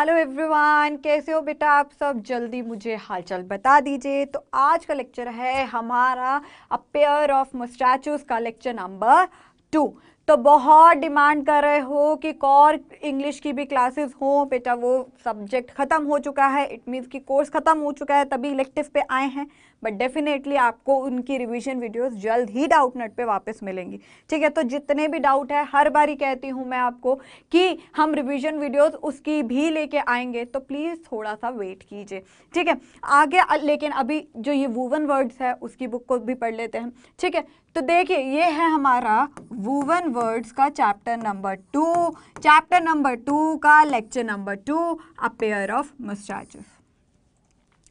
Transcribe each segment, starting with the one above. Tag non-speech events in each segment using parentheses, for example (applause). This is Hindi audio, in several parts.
हेलो एवरीवन कैसे हो बेटा आप सब जल्दी मुझे हालचाल बता दीजिए तो आज का लेक्चर है हमारा अ पेयर ऑफ मस्टैचूज का लेक्चर नंबर टू तो बहुत डिमांड कर रहे हो कि और इंग्लिश की भी क्लासेस हो बेटा वो सब्जेक्ट ख़त्म हो चुका है इट मीन्स कि कोर्स ख़त्म हो चुका है तभी इलेक्टिव पे आए हैं बट डेफिनेटली आपको उनकी रिविजन वीडियोज़ जल्द ही डाउट नेट पर वापस मिलेंगी ठीक है तो जितने भी डाउट है हर बार ही कहती हूँ मैं आपको कि हम रिविजन वीडियोज़ उसकी भी लेके आएंगे तो प्लीज़ थोड़ा सा वेट कीजिए ठीक है आगे लेकिन अभी जो ये वूवन वर्ड्स है उसकी बुक को भी पढ़ लेते हैं ठीक है तो देखिए ये है हमारा वूवन वर्ड्स का chapter number two chapter number two का lecture number two a pair of moustaches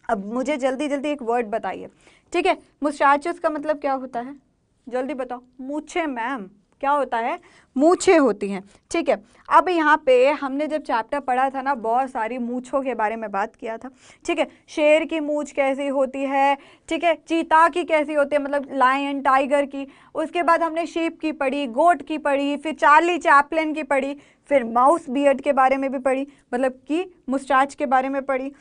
अब मुझे जल्दी जल्दी एक वर्ड बताइए ठीक है मुस्टाचेस का मतलब क्या होता है जल्दी बताओ मूछे मैम क्या होता है मूछे होती हैं ठीक है अब यहाँ पे हमने जब चैप्टर पढ़ा था ना बहुत सारी मूछों के बारे में बात किया था ठीक है शेर की मूछ कैसी होती है ठीक है चीता की कैसी होती है मतलब लायन टाइगर की उसके बाद हमने शीप की पढ़ी गोट की पढ़ी फिर चार्ली चैपलिन की पढ़ी फिर माउस बियर्ड के बारे में भी पढ़ी मतलब कि मुस्टाच के बारे में पढ़ी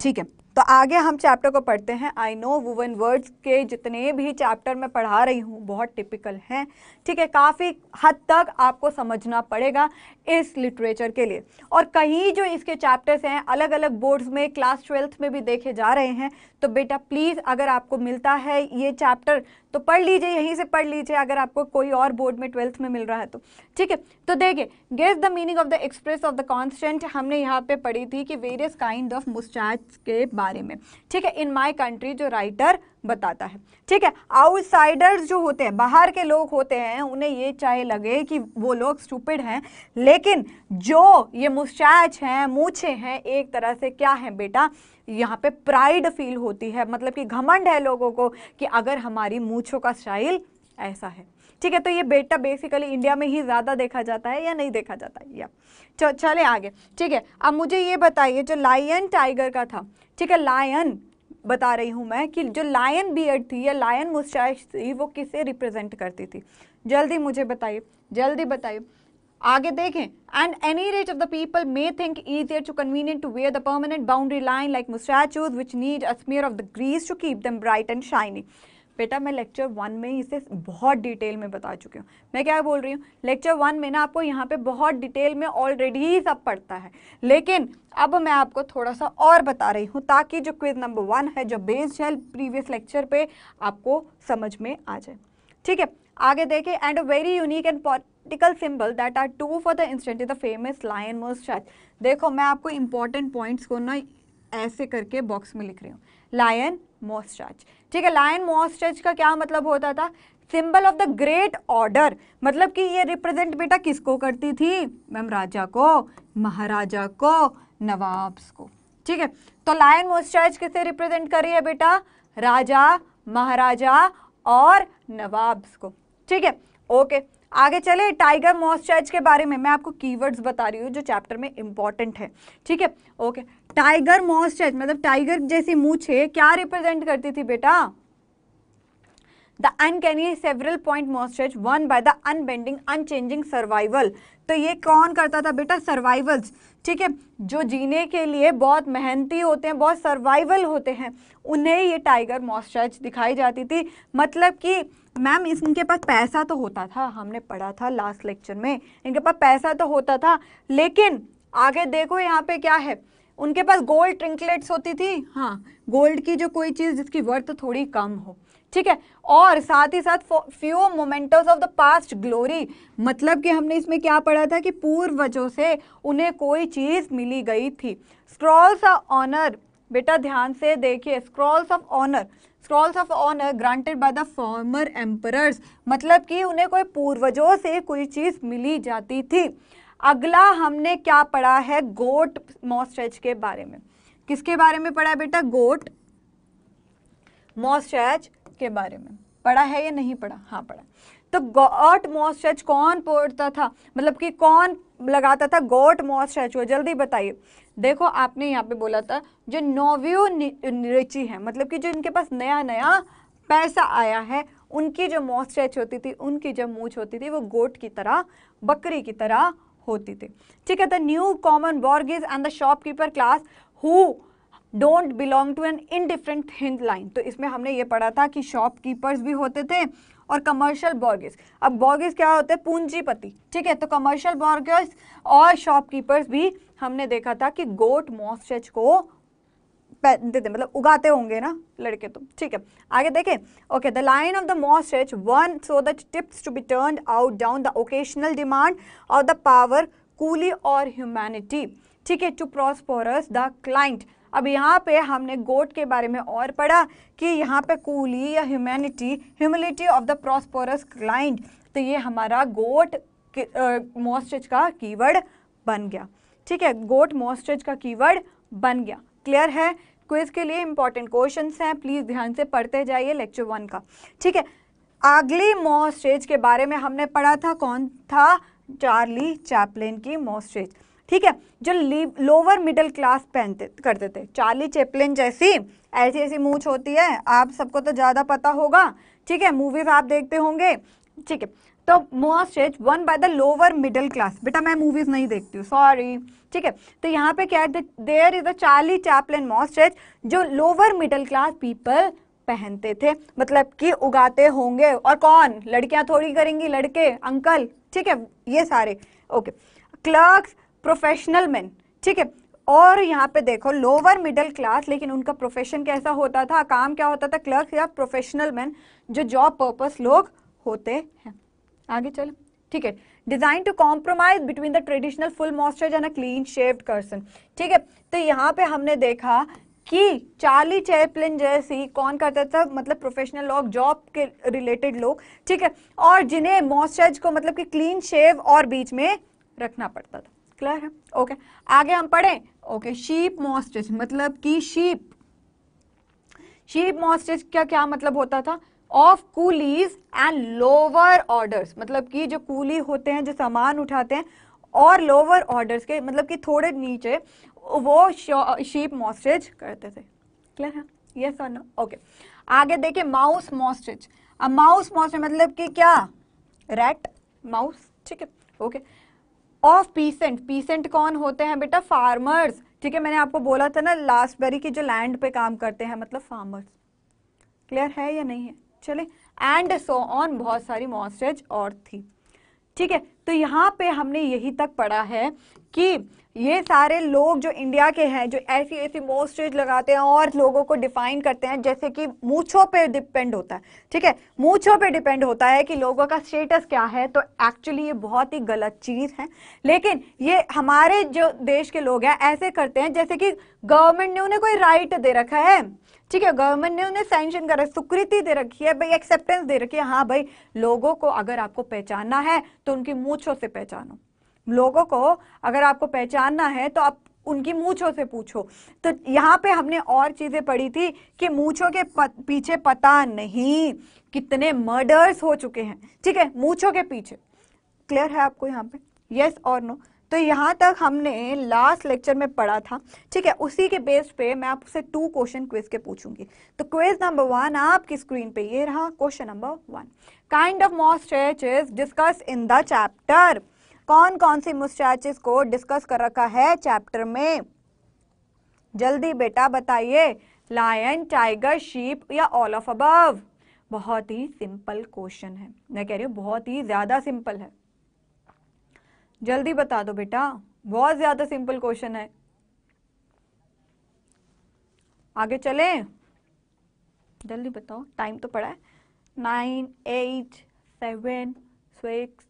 ठीक है तो आगे हम चैप्टर को पढ़ते हैं आई नो वुवन वर्ड्स के जितने भी चैप्टर मैं पढ़ा रही हूँ बहुत टिपिकल हैं ठीक है काफ़ी हद तक आपको समझना पड़ेगा इस लिटरेचर के लिए और कहीं जो इसके चैप्टर्स हैं अलग अलग बोर्ड्स में क्लास ट्वेल्थ में भी देखे जा रहे हैं तो बेटा प्लीज़ अगर आपको मिलता है ये चैप्टर तो पढ़ लीजिए यहीं से पढ़ लीजिए अगर आपको कोई और बोर्ड में ट्वेल्थ में मिल रहा है तो ठीक है तो देखिए guess the meaning of the express of the constant हमने यहाँ पे पढ़ी थी कि वेरियस काइंड ऑफ मुस्टैच के बारे में ठीक है इन माई कंट्री जो राइटर बताता है ठीक है आउटसाइडर्स जो होते हैं बाहर के लोग होते हैं उन्हें ये चाहे लगे कि वो लोग स्टूपिड हैं लेकिन जो ये मुस्ताच हैं मूछे हैं एक तरह से क्या है बेटा यहाँ पे प्राइड फील होती है मतलब कि घमंड है लोगों को कि अगर हमारी मूछों का स्टाइल ऐसा है ठीक है तो ये बेटा बेसिकली इंडिया में ही ज़्यादा देखा जाता है या नहीं देखा जाता है या चले आगे ठीक है अब मुझे ये बताइए जो लायन टाइगर का था ठीक है लायन बता रही हूँ मैं कि जो लायन बियड थी या लायन मुस्टैश थी वो किसे रिप्रेजेंट करती थी जल्दी मुझे बताइए जल्दी बताइए आगे देखें and any rate of the people may think easier to convenient to wear the permanent boundary line like moustaches which need a smear of the grease to keep them bright and shining बेटा मैं लेक्चर वन में इसे बहुत डिटेल में बता चुकी हूँ मैं क्या बोल रही हूँ लेक्चर वन में ना आपको यहाँ पे बहुत डिटेल में ऑलरेडी ही सब पढ़ता है लेकिन अब मैं आपको थोड़ा सा और बता रही हूँ ताकि जो क्विज नंबर वन है जो बेस्ड है प्रीवियस लेक्चर पे आपको समझ में आ जाए ठीक है आगे देखें and a very unique and political symbol that are to for the instant is the famous lion most shark देखो मैं आपको इंपॉर्टेंट पॉइंट्स को ना ऐसे करके बॉक्स में लिख रही हूँ लायन मॉस्टाच ठीक है लायन मोस्ट का क्या मतलब होता था symbol of the great order मतलब कि ये रिप्रेजेंट बेटा किसको करती थी मैम राजा को महाराजा को नवाब्स को ठीक है तो लायन मोस्टाइज किसे रिप्रेजेंट कर रही है बेटा राजा महाराजा और नवाब्स को ठीक है ओके आगे चले टाइगर मॉस्चर्ज के बारे में मैं आपको कीवर्ड्स बता रही हूँ जो चैप्टर में इंपॉर्टेंट है ठीक है ओके टाइगर मॉस्चर्ज मतलब टाइगर जैसी मूछ है क्या रिप्रेजेंट करती थी बेटा the uncanny several point moustache worn by the unbending unchanging survival तो ये कौन करता था बेटा सर्वाइवल्स ठीक है जो जीने के लिए बहुत मेहनती होते हैं बहुत सर्वाइवल होते हैं उन्हें ये टाइगर मॉस्टेज दिखाई जाती थी मतलब कि मैम इनके पास पैसा तो होता था हमने पढ़ा था लास्ट लेक्चर में इनके पास पैसा तो होता था लेकिन आगे देखो यहाँ पे क्या है उनके पास गोल्ड ट्रिंकलेट्स होती थी हाँ गोल्ड की जो कोई चीज़ जिसकी वर्थ थोड़ी कम हो ठीक है और साथ ही साथ few momentums of the past glory मतलब कि हमने इसमें क्या पढ़ा था कि पूर्वजों से उन्हें कोई चीज़ मिली गई थी स्क्रॉल्स ऑनर बेटा ध्यान से देखिए scrolls of honour scrolls of honour granted by the former emperors मतलब कि उन्हें कोई पूर्वजों से कोई चीज़ मिली जाती थी अगला हमने क्या पढ़ा है गोट मॉस्ट्रेच के बारे में किसके बारे में पढ़ा बेटा गोट मॉस्ट्रेच के बारे में पढ़ा है या नहीं पढ़ा हाँ पढ़ा तो गॉट मॉइस्चराइज कौन पोड़ता था मतलब कि कौन लगाता था गॉट मॉइस्चराइज वो जल्दी बताइए देखो आपने यहाँ पे बोला था जो नोवियो रिची है मतलब कि जो इनके पास नया नया पैसा आया है उनकी जो मॉइस्चराइज होती थी उनकी जो मूछ होती थी वो गोट की तरह बकरी की तरह होती थी ठीक है द तो new common borg is and the shopkeeper class who don't belong to an indifferent hind line तो इसमें हमने ये पढ़ा था कि शॉपकीपर्स भी होते थे और कमर्शियल बॉर्गेस अब बॉर्गेस क्या होते हैं पूंजीपति ठीक है तो कमर्शियल बॉर्गेस और शॉपकीपर्स भी हमने देखा था कि गोट मॉस्टेज को देते मतलब उगाते होंगे ना लड़के तो ठीक है आगे देखें okay the line of the moustache worn so that tips to be turn out down the occasional demand of the power coolie और ह्यूमैनिटी ठीक है टू प्रॉस्पोरस द क्लाइंट अब यहाँ पे हमने गोट के बारे में और पढ़ा कि यहाँ पे कूली या humanity humility of the prosperous client तो ये हमारा गोट मोस्टेज का कीवर्ड बन गया ठीक है गोट मोस्टेज का कीवर्ड बन गया क्लियर है क्विज के लिए इंपॉर्टेंट क्वेश्चन हैं प्लीज़ ध्यान से पढ़ते जाइए लेक्चर वन का ठीक है अगली मॉस्टेज के बारे में हमने पढ़ा था कौन था चार्ली चैपलिन की मॉस्टेज ठीक है जो लोअर मिडिल क्लास पहनते करते थे चार्ली चेपलिन जैसी ऐसी ऐसी मूछ होती है आप सबको तो ज़्यादा पता होगा ठीक है मूवीज आप देखते होंगे ठीक है तो moustache worn by the lower middle class बेटा मैं मूवीज नहीं देखती हूँ सॉरी ठीक है तो यहाँ पे क्या है there is a Charlie Chaplin moustache जो लोअर मिडिल क्लास पीपल पहनते थे मतलब कि उगाते होंगे और कौन लड़कियां थोड़ी करेंगी लड़के अंकल ठीक है ये सारे ओके क्लर्क्स प्रोफेशनल मैन ठीक है और यहाँ पे देखो लोअर मिडिल क्लास लेकिन उनका प्रोफेशन कैसा होता था काम क्या होता था क्लर्क या प्रोफेशनल मैन जो जॉब पर्पस लोग होते हैं आगे चलो ठीक है design to compromise between the traditional full moustaches and a clean shaved person ठीक है तो यहाँ पे हमने देखा कि चार्ली चैपलिन जैसी कौन करता था मतलब प्रोफेशनल लोग जॉब के रिलेटेड लोग ठीक है और जिन्हें मॉस्चर्ज को मतलब कि क्लीन शेव और बीच में रखना पड़ता था क्लियर है ओके आगे हम पढ़े ओके शीप मॉस्टिस मतलब कि शीप शीप मोस्टेज क्या क्या मतलब होता था of coolies and lower order मतलब कि जो कूली होते हैं जो सामान उठाते हैं और लोअर ऑर्डर के मतलब कि थोड़े नीचे वो शीप मॉस्टेज करते थे क्लियर है यस और नो ओके आगे देखे माउस मॉस्टेज अब माउस मॉस्टेज मतलब कि क्या रैट माउस ठीक है ओके ऑफ पीसेंट पीसेंट कौन होते हैं बेटा फार्मर्स ठीक है मैंने आपको बोला था ना लास्ट बेरी की जो लैंड पे काम करते हैं मतलब फार्मर्स क्लियर है या नहीं है चले एंड सो ऑन बहुत सारी मॉस्टेज और थी ठीक है तो यहाँ पे हमने यही तक पढ़ा है कि ये सारे लोग जो इंडिया के हैं जो ऐसी ऐसी मोस्टेज लगाते हैं और लोगों को डिफाइन करते हैं जैसे कि मूछों पे डिपेंड होता है ठीक है मूछों पे डिपेंड होता है कि लोगों का स्टेटस क्या है तो एक्चुअली ये बहुत ही गलत चीज़ है लेकिन ये हमारे जो देश के लोग हैं ऐसे करते हैं जैसे कि गवर्नमेंट ने उन्हें कोई राइट दे रखा है ठीक है गवर्नमेंट ने उन्हें सैंक्शन करा स्वीकृति दे रखी है भाई एक्सेप्टेंस दे रखी है हाँ भाई लोगों को अगर आपको पहचानना है तो उनकी मूछों से पहचानो लोगों को अगर आपको पहचानना है तो आप उनकी मूछों से पूछो तो यहाँ पे हमने और चीजें पढ़ी थी कि मूछों के प, पीछे पता नहीं कितने मर्डर्स हो चुके हैं ठीक है मूछों के पीछे क्लियर है आपको यहाँ पे यस और नो तो यहाँ तक हमने लास्ट लेक्चर में पढ़ा था ठीक है उसी के बेस पे मैं आपसे टू क्वेश्चन क्विज के पूछूंगी तो क्वेज नंबर वन आपकी स्क्रीन पे ये रहा question number one kind of is discuss in the chapter कौन कौन सी मुस्टैचेस को डिस्कस कर रखा है चैप्टर में जल्दी बेटा बताइए लायन टाइगर शीप या ऑल ऑफ अबव बहुत ही सिंपल क्वेश्चन है मैं कह रही हूँ बहुत ही ज़्यादा सिंपल है जल्दी बता दो बेटा बहुत ज़्यादा सिंपल क्वेश्चन है आगे चले जल्दी बताओ टाइम तो पड़ा है nine eight seven six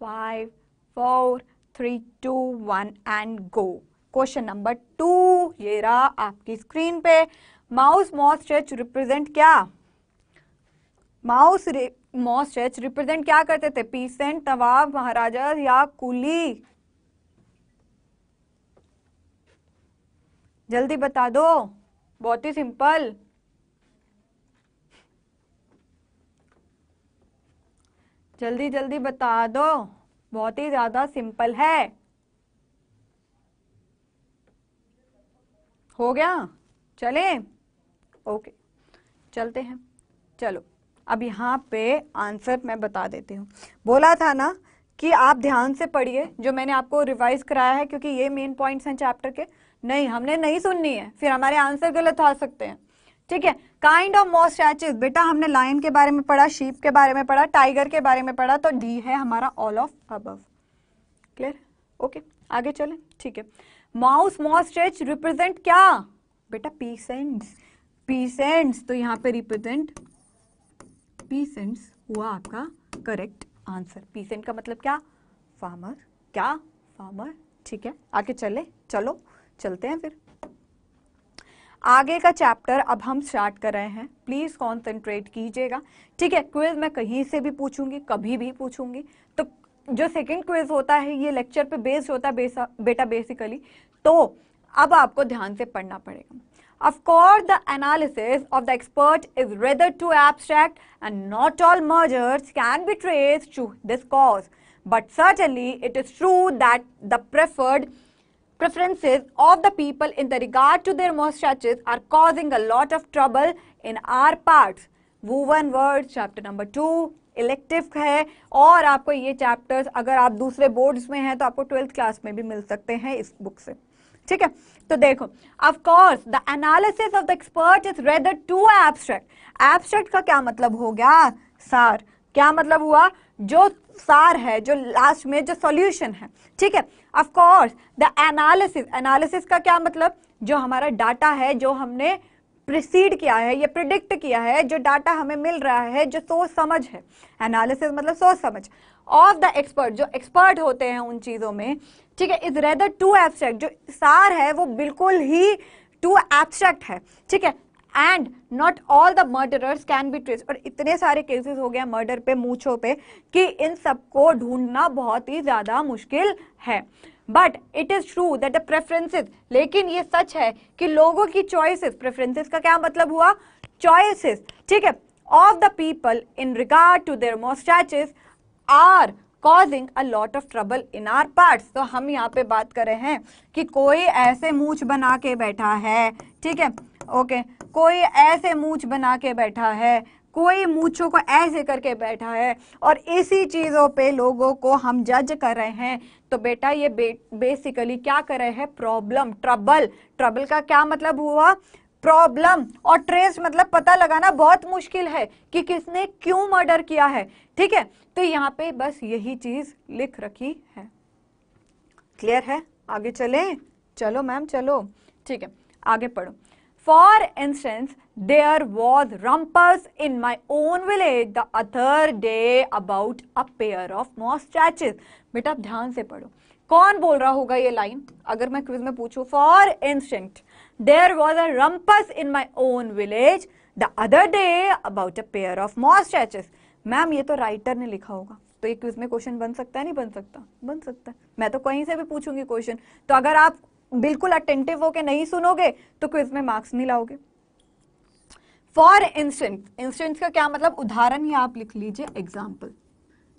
five four three two one and go question number two ये रहा आपकी स्क्रीन पे माउस मॉस स्ट्रेच रिप्रेजेंट क्या माउस मॉस्ट्रेच रिप्रेजेंट क्या करते थे पीसेंट तवाब महाराजा या कुली जल्दी बता दो बहुत ही सिंपल जल्दी जल्दी बता दो बहुत ही ज्यादा सिंपल है हो गया चले ओके चलते हैं चलो अब यहाँ पे आंसर मैं बता देती हूँ बोला था ना कि आप ध्यान से पढ़िए जो मैंने आपको रिवाइज कराया है क्योंकि ये मेन पॉइंट्स हैं चैप्टर के नहीं हमने नहीं सुननी है फिर हमारे आंसर गलत आ सकते हैं ठीक है काइंड ऑफ मोस्ट स्टैचूज बेटा हमने लाइन के बारे में पढ़ा शीप के बारे में पढ़ा टाइगर के बारे में पढ़ा तो डी है हमारा all of above clear okay आगे चले ठीक है माउस मॉस्ट्रेच रिप्रेजेंट क्या बेटा पीसेंट्स पीसेंट्स तो यहाँ पे रिप्रेजेंट पी सेंट्स हुआ आपका करेक्ट आंसर पी सेंट का मतलब क्या फार्मर क्या फार्मर ठीक है आगे चले चलो चलते हैं फिर आगे का चैप्टर अब हम स्टार्ट कर रहे हैं प्लीज कॉन्सेंट्रेट कीजिएगा ठीक है क्विज मैं कहीं से भी पूछूंगी कभी भी पूछूंगी तो जो सेकंड क्विज होता है ये लेक्चर पे बेस्ड होता है बेटा बेसिकली तो अब आपको ध्यान से पढ़ना पड़ेगा Of course, the analysis of the expert is rather too abstract and not all mergers can be traced to this cause. But certainly, it is true that the preferred preferences of the people in the regard to their moistures are causing a lot of trouble in our parts. One word, chapter number two, elective, है और आपको ये chapters अगर आप दूसरे boards में हैं तो आपको twelfth class में भी मिल सकते हैं इस book से ठीक है तो देखो of course the analysis of the expert is rather too abstract abstract का क्या मतलब हो गया सार क्या मतलब हुआ जो सार है जो लास्ट में जो सॉल्यूशन है ठीक है of course the analysis analysis का क्या मतलब जो हमारा डाटा है जो हमने प्रिसीड किया है या प्रिडिक्ट किया है जो डाटा हमें मिल रहा है जो सोच समझ है एनालिसिस मतलब सोच समझ ऑफ द एक्सपर्ट जो एक्सपर्ट होते हैं उन चीज़ों में ठीक है इज रेदर टू एब्सट्रैक्ट जो सार है वो बिल्कुल ही टू एब्सट्रैक्ट है ठीक है and not all the murderers can be trace और इतने सारे केसेस हो गए मर्डर पे मूछो पे कि इन सबको ढूंढना बहुत ही ज़्यादा मुश्किल है but it is true that the preferences लेकिन ये सच है कि लोगों की चॉइसिस प्रेफरेंसेज का क्या मतलब हुआ चॉइसिस ठीक है of the people in regard to their moustaches are causing a lot of trouble in our part तो हम यहाँ पे बात कर रहे हैं कि कोई ऐसे मूछ बना के बैठा है ठीक है ओके कोई ऐसे मूछ बना के बैठा है कोई मूछों को ऐसे करके बैठा है और इसी चीज़ों पे लोगों को हम जज कर रहे हैं तो बेटा ये बे, बेसिकली क्या कर रहे हैं प्रॉब्लम ट्रबल ट्रबल का क्या मतलब हुआ प्रॉब्लम और ट्रेस मतलब पता लगाना बहुत मुश्किल है कि किसने क्यों मर्डर किया है ठीक है तो यहाँ पे बस यही चीज लिख रखी है क्लियर है आगे चले चलो मैम चलो ठीक है आगे पढ़ो for instance, there was rumpus in my own village the other day about a pair of mustaches. बेटा आप ध्यान से पढ़ो कौन बोल रहा होगा ये लाइन अगर मैं क्विज में पूछू for instant there was a rumpus in my own village the other day about a pair of moustaches ma'am ये तो राइटर ने लिखा होगा तो ये क्विज में क्वेश्चन बन सकता है नहीं बन सकता बन सकता है मैं तो कहीं से भी पूछूंगी क्वेश्चन तो अगर आप बिल्कुल अटेंटिव होके नहीं सुनोगे तो क्विज में मार्क्स नहीं लाओगे फॉर इंस्टेंस इंस्टेंस का क्या मतलब उदाहरण ही आप लिख लीजिए एग्जाम्पल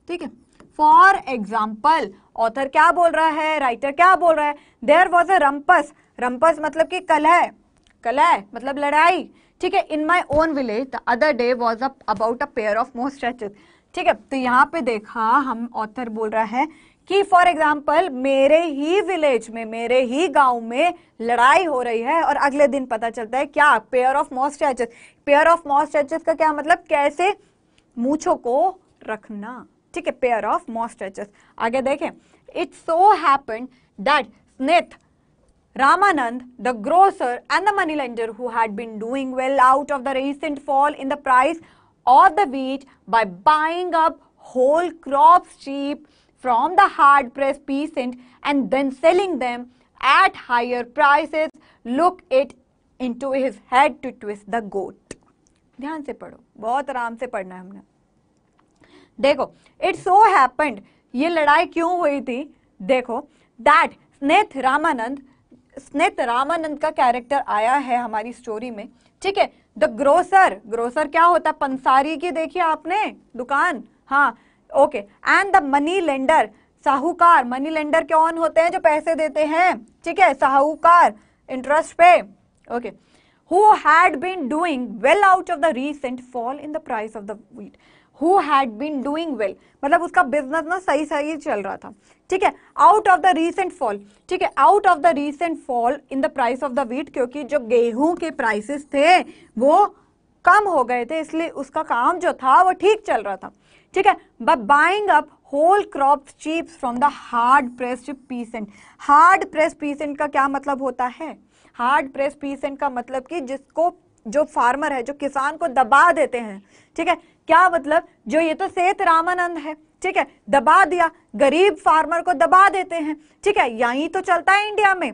ठीक है फॉर एग्जाम्पल ऑथर क्या बोल रहा है राइटर क्या बोल रहा है देयर वॉज अ रंपस रंपस मतलब कि कलह कलह मतलब लड़ाई ठीक है in my own village the other day was about a pair of moustaches ठीक है तो यहाँ पे देखा हम ऑथर बोल रहा है कि फॉर एग्जाम्पल मेरे ही विलेज में मेरे ही गांव में लड़ाई हो रही है और अगले दिन पता चलता है क्या pair of moustaches pair of moustaches का क्या मतलब कैसे मूछो को रखना ठीक है पेयर ऑफ मॉस स्ट्रेचेस आगे देखें it's so happen that Seth Ramanand, the grocer and the moneylender who had been doing well out of the recent fall in the price of the wheat by buying up whole crops cheap from the hard-pressed peasant and then selling them at higher prices, look it into his head to twist the goat. ध्यान से पढ़ो बहुत आराम से पढ़ना है हमने देखो इट सो हैपेंड ये लड़ाई क्यों हुई थी देखो दैट स्नेथ स्नेत रामानंद का कैरेक्टर आया है हमारी स्टोरी में ठीक है द ग्रोसर ग्रोसर क्या होता है पंसारी की देखिए आपने दुकान हाँ okay and the money lender साहूकार मनी लेंडर कौन होते हैं जो पैसे देते हैं ठीक है साहूकार इंटरेस्ट पे okay who had been doing well out of the recent fall in the price of the wheat who had been doing well मतलब उसका बिजनेस ना सही सही चल रहा था ठीक है out of the recent fall ठीक है out of the recent fall in the price of the wheat क्योंकि जो गेहूं के प्राइसेस थे वो कम हो गए थे इसलिए उसका काम जो था वो ठीक चल रहा था ठीक है but buying up whole crop cheap from the hard press peasant hard press peasant का क्या मतलब होता है हार्ड प्रेस पीसेंट का मतलब कि जिसको जो फार्मर है जो किसान को दबा देते हैं ठीक है क्या मतलब जो ये तो सेत रामानंद है ठीक है दबा दिया गरीब फार्मर को दबा देते हैं ठीक है यही तो चलता है इंडिया में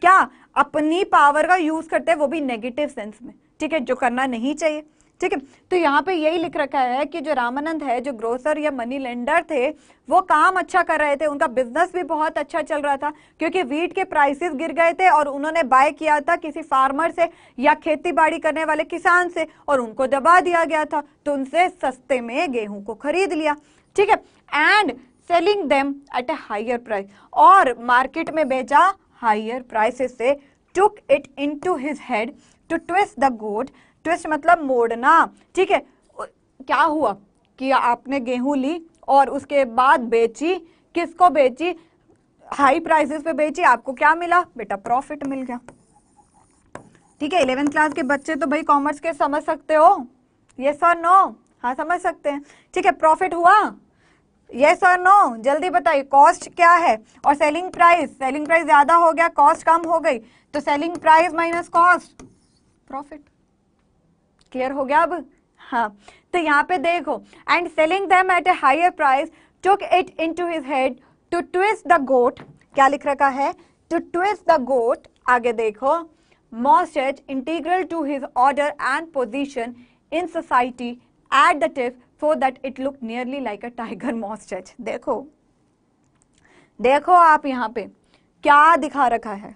क्या अपनी पावर का यूज करते हैं वो भी नेगेटिव सेंस में ठीक है जो करना नहीं चाहिए ठीक है तो यहाँ पे यही लिख रखा है कि जो रामानंद है जो ग्रोसर या मनी लेंडर थे वो काम अच्छा कर रहे थे उनका बिजनेस भी बहुत अच्छा चल रहा था क्योंकि वीट के प्राइसेस गिर गए थे और उन्होंने बाय किया था किसी फार्मर से या खेती बाड़ी करने वाले किसान से और उनको दबा दिया गया था तो उनसे सस्ते में गेहूं को खरीद लिया ठीक है and selling them at a higher price और मार्केट में बेचा हायर प्राइसेस से took it into his head to twist the goad twist मतलब मोड़ना ठीक है क्या हुआ कि आपने गेहूं ली और उसके बाद बेची किसको बेची हाई प्राइसेस पे बेची आपको क्या मिला बेटा प्रॉफिट मिल गया ठीक है इलेवेंथ क्लास के बच्चे तो भाई कॉमर्स के समझ सकते हो ये सर नो हाँ समझ सकते हैं ठीक है प्रॉफिट हुआ ये सर नो जल्दी बताइए कॉस्ट क्या है और सेलिंग प्राइस सेलिंग प्राइस ज्यादा हो गया कॉस्ट कम हो गई तो selling price minus cost profit clear हो गया अब हाँ तो यहाँ पे देखो and selling them at a higher price took it into his head to twist the goat क्या लिख रखा है टू ट्विस्ट द गोट आगे देखो moustache integral to his order and position in society at the tip so that it look nearly like a tiger moustache देखो देखो आप यहाँ पे क्या दिखा रखा है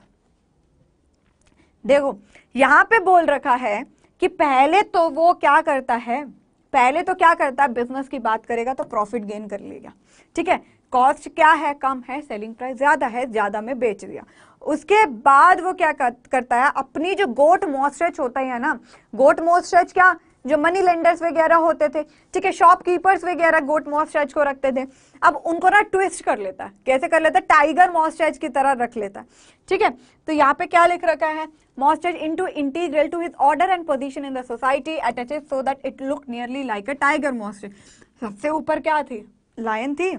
देखो यहाँ पे बोल रखा है कि पहले तो वो क्या करता है पहले तो क्या करता है बिजनेस की बात करेगा तो प्रॉफिट गेन कर लेगा ठीक है कॉस्ट क्या है कम है सेलिंग प्राइस ज्यादा है ज्यादा में बेच दिया उसके बाद वो क्या करता है अपनी जो गोट मॉस्ट्रेच होता है ना गोट मॉस्ट्रेच क्या जो मनी लेंडर्स वगैरह होते थे ठीक है शॉपकीपर्स वगैरह गोट मॉस्टैच को रखते थे अब उनको ना ट्विस्ट कर लेता है कैसे कर लेता है टाइगर मॉस्टैच की तरह रख लेता है ठीक है तो यहाँ पे क्या लिख रखा है moustache in to integral to his order and position in the society attaches so that it look nearly like a tiger moustache सबसे ऊपर क्या थी लायन थी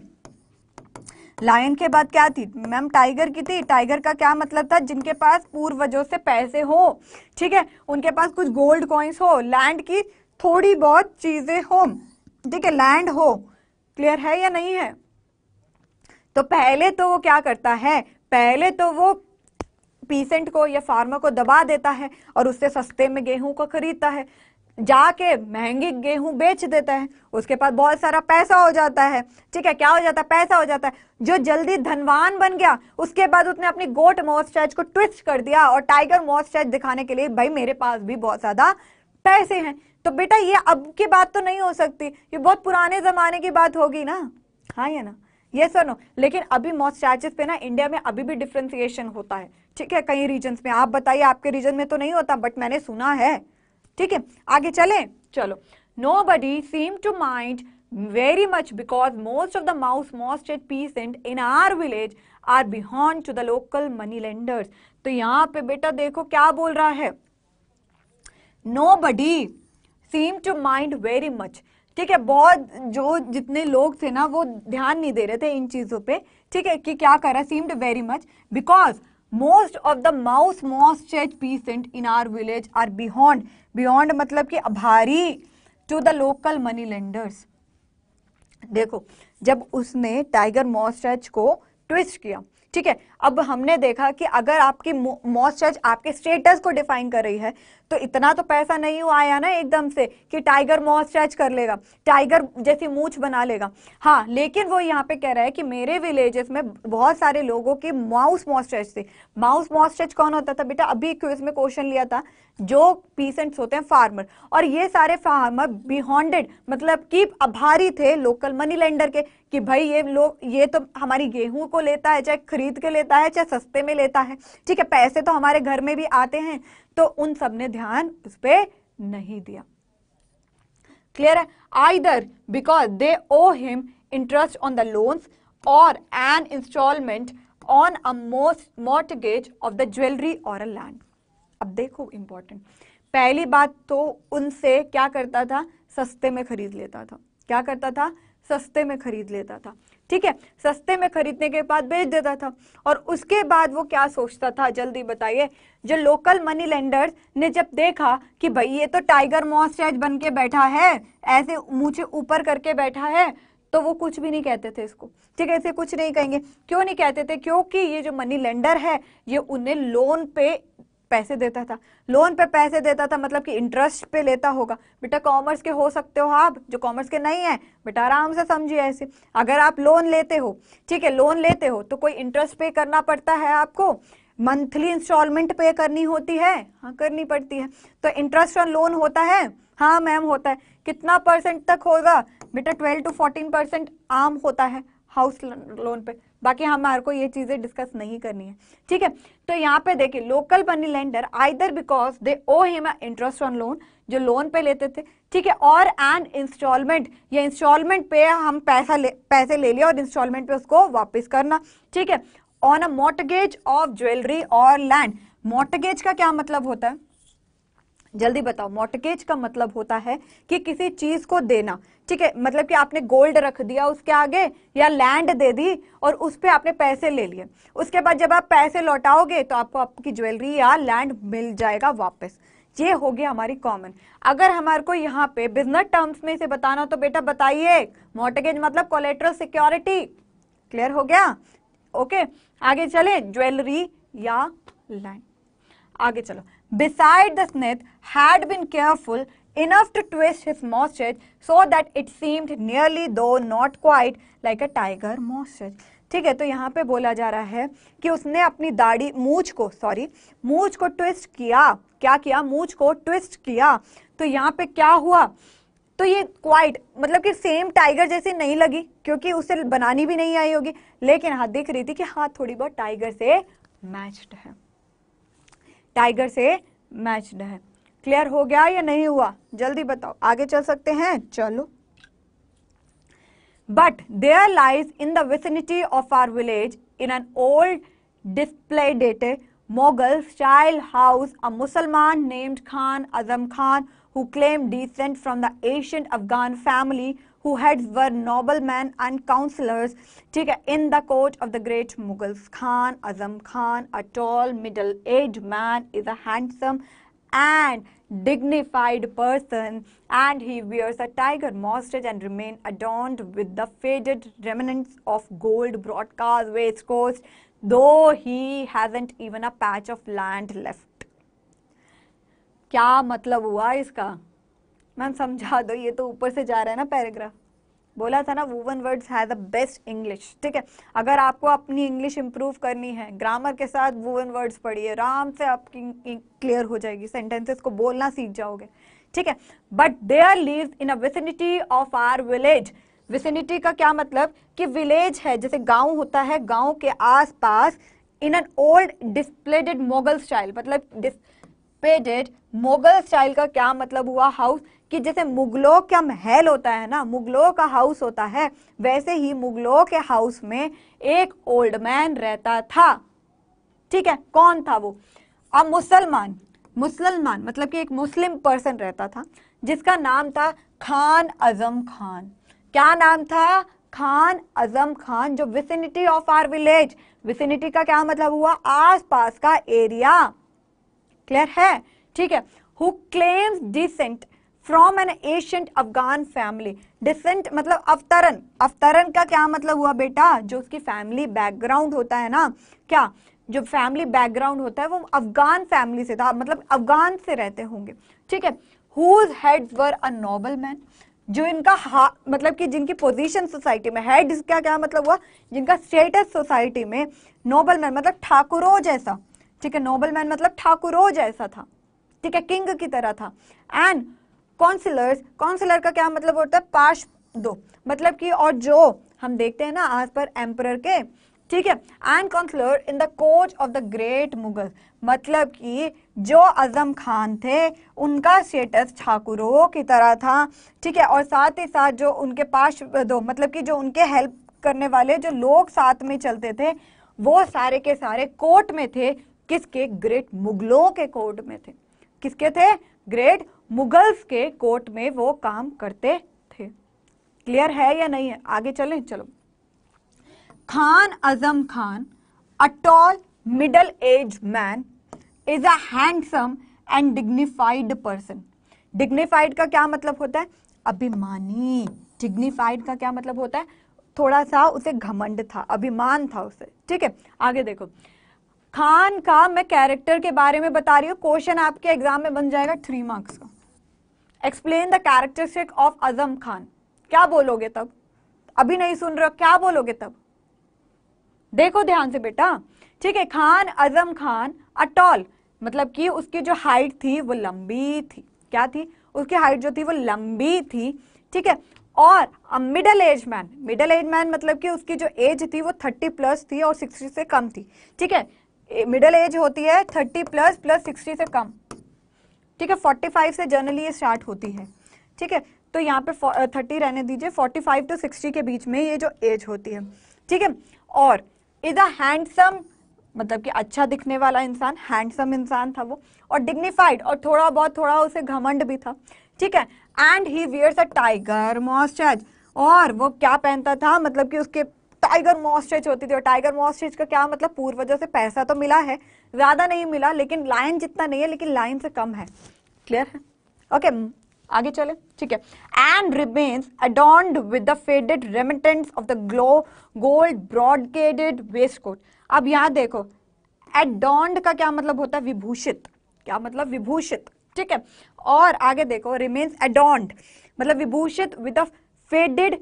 लायन के बाद क्या थी मैम टाइगर की थी टाइगर का क्या मतलब था जिनके पास पूर्वजों से पैसे हो ठीक है उनके पास कुछ गोल्ड कॉइन्स हो लैंड की थोड़ी बहुत चीजें हो ठीक है लैंड हो क्लियर है या नहीं है तो पहले तो वो क्या करता है पहले तो वो पीसेंट को या फार्मर को दबा देता है और उससे सस्ते में गेहूं को खरीदता है जाके महंगी गेहूं बेच देता है उसके पास बहुत सारा पैसा हो जाता है ठीक है क्या हो जाता है पैसा हो जाता है जो जल्दी धनवान बन गया उसके बाद उसने अपनी गोट मॉस्टैच को ट्विस्ट कर दिया और टाइगर मॉस्टैच दिखाने के लिए भाई मेरे पास भी बहुत ज्यादा पैसे हैं तो बेटा ये अब की बात तो नहीं हो सकती ये बहुत पुराने जमाने की बात होगी ना हाँ या ना ये सर नो लेकिन अभी मॉस्टैचेस पे ना इंडिया में अभी भी डिफ्रेंसिएशन होता है ठीक है कई रीजन में आप बताइए आपके रीजन में तो नहीं होता बट मैंने सुना है ठीक है आगे चले चलो nobody seem to mind because most of the mouse most at peace and in our village are beholden to the local money lenders तो यहाँ पे बेटा देखो क्या बोल रहा है nobody seem to mind very much ठीक है बहुत जो जितने लोग थे ना वो ध्यान नहीं दे रहे थे इन चीज़ों पे ठीक है कि क्या कर रहा seemed very much because most of the mouse moustache peasant in our village are beyond beyond मतलब कि अभारी to the local money lenders देखो जब उसने टाइगर मॉस्टैच को ट्विस्ट किया ठीक है अब हमने देखा कि अगर आपकी मॉस्चर्ज आपके स्टेटस को डिफाइन कर रही है तो इतना तो पैसा नहीं हुआ आया ना एकदम से कि टाइगर मॉस्चर्ज कर लेगा टाइगर जैसी मूछ बना लेगा हाँ लेकिन वो यहाँ पे कह रहा है कि मेरे विलेजेस में बहुत सारे लोगों की माउस मॉस्चर्ज थी माउस मॉस्चर्ज कौन होता था बेटा अभी क्यों इसमें क्वेश्चन लिया था जो पीसेंट्स होते हैं फार्मर और ये सारे फार्मर बिहॉन्डेड मतलब कि आभारी थे लोकल मनी लेंडर के कि भाई ये लोग ये तो हमारी गेहूं को लेता है चाहे खरीद के लेता लेता है चाहे सस्ते में लेता है ठीक है पैसे तो हमारे घर में भी आते हैं तो उन सब ने ध्यान उस पर नहीं दिया क्लियर है either because they owe him interest on the loans और an installment on a most mortgage of the jewellery और अ लैंड अब देखो इंपॉर्टेंट पहली बात तो उनसे क्या करता था सस्ते में खरीद लेता था क्या करता था सस्ते में खरीद लेता था ठीक है सस्ते में खरीदने के बाद बेच देता था और उसके बाद वो क्या सोचता था जल्दी बताइए जो लोकल मनी लेंडर्स ने जब देखा कि भाई ये तो टाइगर मॉस शायद बन के बैठा है ऐसे मुझे ऊपर करके बैठा है तो वो कुछ भी नहीं कहते थे इसको ठीक है ऐसे कुछ नहीं कहेंगे क्यों नहीं कहते थे क्योंकि ये जो मनी लेंडर है ये उन्हें लोन पे पैसे देता था लोन पे पैसे देता था मतलब कि इंटरेस्ट पे लेता होगा बेटा कॉमर्स के हो सकते हो आप जो कॉमर्स के नहीं है बेटा आराम से समझिए ऐसे अगर आप लोन लेते हो ठीक है लोन लेते हो तो कोई इंटरेस्ट पे करना पड़ता है आपको मंथली इंस्टॉलमेंट पे करनी होती है हाँ करनी पड़ती है तो इंटरेस्ट ऑन लोन होता है हाँ मैम होता है कितना परसेंट तक होगा बेटा ट्वेल्व टू फोर्टीन परसेंट आम होता है हाउस लोन पे बाकी हमारे को ये चीजें डिस्कस नहीं करनी है ठीक है तो यहाँ पे देखिए local money lender either because they owe him interest on loan जो लोन पे लेते थे ठीक है और एन इंस्टॉलमेंट या इंस्टॉलमेंट पे हम पैसा ले पैसे ले लिया और इंस्टॉलमेंट पे उसको वापस करना ठीक है on a mortgage of jewellery और लैंड मोटगेज का क्या मतलब होता है जल्दी बताओ मोटगेज का मतलब होता है कि किसी चीज को देना ठीक है मतलब कि आपने गोल्ड रख दिया उसके आगे या लैंड दे दी और उस पर आपने पैसे ले लिए उसके बाद जब आप पैसे लौटाओगे तो आपको आपकी ज्वेलरी या लैंड मिल जाएगा वापस ये हो गया हमारी कॉमन अगर हमारे को यहाँ पे बिजनेस टर्म्स में से बताना हो तो बेटा बताइए मोटेगेज मतलब कोलेट्रल सिक्योरिटी क्लियर हो गया ओके आगे चले ज्वेलरी या लैंड आगे चलो beside the Seth had been careful enough to twist his mustache so that it seemed nearly though not quite like a tiger mustache. ठीक है तो यहाँ पे बोला जा रहा है कि उसने अपनी दाढ़ी मूछ को सॉरी मूछ को ट्विस्ट किया क्या किया मूछ को ट्विस्ट किया तो यहाँ पे क्या हुआ तो ये क्वाइट मतलब कि सेम टाइगर जैसी नहीं लगी क्योंकि उसे बनानी भी नहीं आई होगी लेकिन हाँ दिख रही थी कि हाँ थोड़ी बहुत टाइगर से मैच्ड है टाइगर से मैच्ड है क्लियर हो गया या नहीं हुआ जल्दी बताओ आगे चल सकते हैं चलो but there lies in the vicinity of our village in an old dilapidated Mughal child house a मुसलमान named Khan Azam Khan who claim descent from the ancient Afghan family who heads were noble man and councillors ठीक है in the court of the great Mughals Khan Azam Khan a tall middle age man is handsome and dignified person and he wears a tiger mustache and remain adorned with the faded remnants of gold broadcast waistcoats though he hasn't even a patch of land left kya matlab hua iska ma'am समझा दो ये तो ऊपर से जा रहा है ना पैराग्राफ बोला था ना वूवन वर्ड्स है द बेस्ट इंग्लिश ठीक है अगर आपको अपनी इंग्लिश इंप्रूव करनी है ग्रामर के साथ वूवन वर्ड्स पढ़िए आराम से आपकी क्लियर हो जाएगी सेंटेंसेस को बोलना सीख जाओगे ठीक है but there live in a of our village vicinity का क्या मतलब कि विलेज है जैसे गांव होता है गांव के आसपास in an old dilapidated Mughal style मतलब डिस्प्लेडेड मोगल स्टाइल का क्या मतलब हुआ हाउस कि जैसे मुगलों का महल होता है ना मुगलों का हाउस होता है वैसे ही मुगलों के हाउस में एक ओल्ड मैन रहता था ठीक है कौन था वो अब मुसलमान मुसलमान मतलब कि एक मुस्लिम पर्सन रहता था जिसका नाम था खान अजम खान क्या नाम था खान अजम खान जो vicinity of our village vicinity का क्या मतलब हुआ आसपास का एरिया क्लियर है ठीक है who claims descent from an ancient Afghan family descent मतलब अवतरण अवतरण का क्या मतलब हुआ बेटा जो उसकी फैमिली बैकग्राउंड होता है ना क्या जो फैमिली बैकग्राउंड होता है वो अफगान फैमिली से था मतलब अफगान से रहते होंगे ठीक है whose were a noble man जो इनका हा मतलब कि जिनकी पोजीशन सोसाइटी में हेड का क्या मतलब हुआ जिनका स्टेटस सोसाइटी में नोबल मैन मतलब ठाकुरो जैसा ठीक है नोबल मैन मतलब ठाकुरो जैसा था ठीक है किंग की तरह था एंड काउंसिलर्स काउंसिलर का क्या मतलब होता है पार्श दो मतलब कि और जो हम देखते हैं ना आज पर एम्पर के ठीक है एंड काउंसिलर इन द कोच ऑफ द ग्रेट मुगल मतलब कि जो अजम खान थे उनका स्टेटस ठाकुरों की तरह था ठीक है और साथ ही साथ जो उनके पास दो मतलब कि जो उनके हेल्प करने वाले जो लोग साथ में चलते थे वो सारे के सारे कोर्ट में थे किसके ग्रेट मुगलों के कोर्ट में थे किसके थे ग्रेट मुगल्स के कोर्ट में वो काम करते थे क्लियर है या नहीं है आगे चलें चलो Khan Azam Khan a tall middle age man is is a handsome and dignified person का क्या मतलब होता है अभिमानी डिग्निफाइड का क्या मतलब होता है थोड़ा सा उसे घमंड था अभिमान था उसे ठीक है आगे देखो खान का मैं कैरेक्टर के बारे में बता रही हूँ क्वेश्चन आपके एग्जाम में बन जाएगा थ्री मार्क्स का explain the characteristic of Azam Khan क्या बोलोगे तब अभी नहीं सुन रहे हो क्या बोलोगे तब देखो ध्यान से बेटा ठीक है खान आजम खान अटॉल मतलब कि उसकी जो हाइट थी वो लंबी थी क्या थी उसकी हाइट जो थी वो लंबी थी ठीक है और middle age man middle age man मतलब कि उसकी जो एज थी वो थर्टी प्लस थी और सिक्सटी से कम थी ठीक है मिडल एज होती है थर्टी प्लस प्लस सिक्सटी से कम ठीक है 45 से जनरली ये स्टार्ट होती है ठीक है तो यहाँ पे 30 रहने दीजिए 45 टू 60 के बीच में ये जो एज होती है ठीक है और इज अ हैंडसम मतलब कि अच्छा दिखने वाला इंसान हैंडसम इंसान था वो और डिग्निफाइड और थोड़ा बहुत थोड़ा उसे घमंड भी था ठीक है and he wears a tiger moustache और वो क्या पहनता था मतलब कि उसके टाइगर मॉस्चर्ज होती थी और टाइगर मॉस्चर्ज का क्या मतलब पूर्वजों से पैसा तो मिला है ज्यादा नहीं मिला लेकिन लाइन जितना नहीं है लेकिन लाइन से कम है क्लियर है ओके okay, आगे चले ठीक है and remains adorned with remnant of the glow gold brocaded waistcoat अब यहां देखो एडोन्ड का क्या मतलब होता है विभूषित क्या मतलब विभूषित ठीक है और आगे देखो रिमेन्स एडोन्ड मतलब विभूषित with the faded